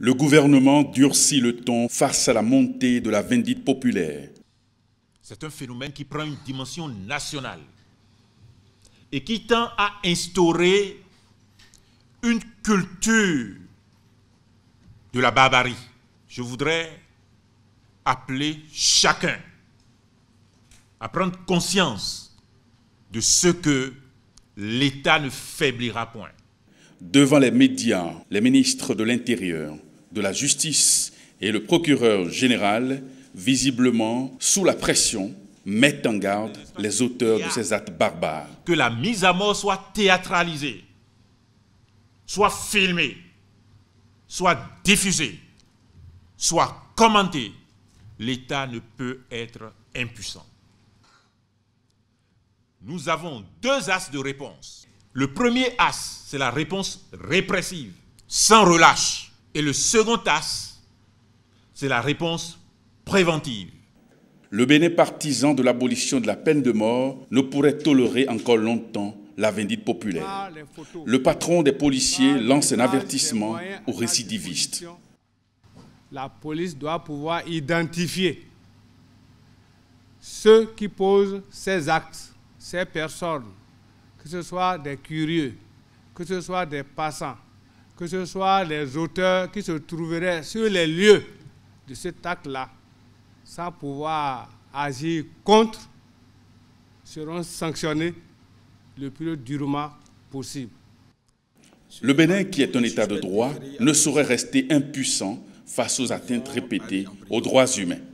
le gouvernement durcit le ton face à la montée de la vendite populaire. C'est un phénomène qui prend une dimension nationale et qui tend à instaurer une culture de la barbarie. Je voudrais appeler chacun à prendre conscience de ce que l'État ne faiblira point. Devant les médias, les ministres de l'Intérieur, de la justice et le procureur général, visiblement sous la pression, mettent en garde les auteurs de ces actes barbares. Que la mise à mort soit théâtralisée, soit filmée, soit diffusée, soit commentée. L'État ne peut être impuissant. Nous avons deux as de réponse. Le premier as, c'est la réponse répressive, sans relâche et le second as, c'est la réponse préventive. Le bénépartisan partisan de l'abolition de la peine de mort ne pourrait tolérer encore longtemps la vendite populaire. Ah, le patron des policiers ah, lance un ah, avertissement aux récidivistes. La police doit pouvoir identifier ceux qui posent ces actes, ces personnes, que ce soit des curieux, que ce soit des passants, que ce soit les auteurs qui se trouveraient sur les lieux de cet acte-là, sans pouvoir agir contre, seront sanctionnés le plus durement possible. Le Bénin, qui est un État de droit, ne saurait rester impuissant face aux atteintes répétées aux droits humains.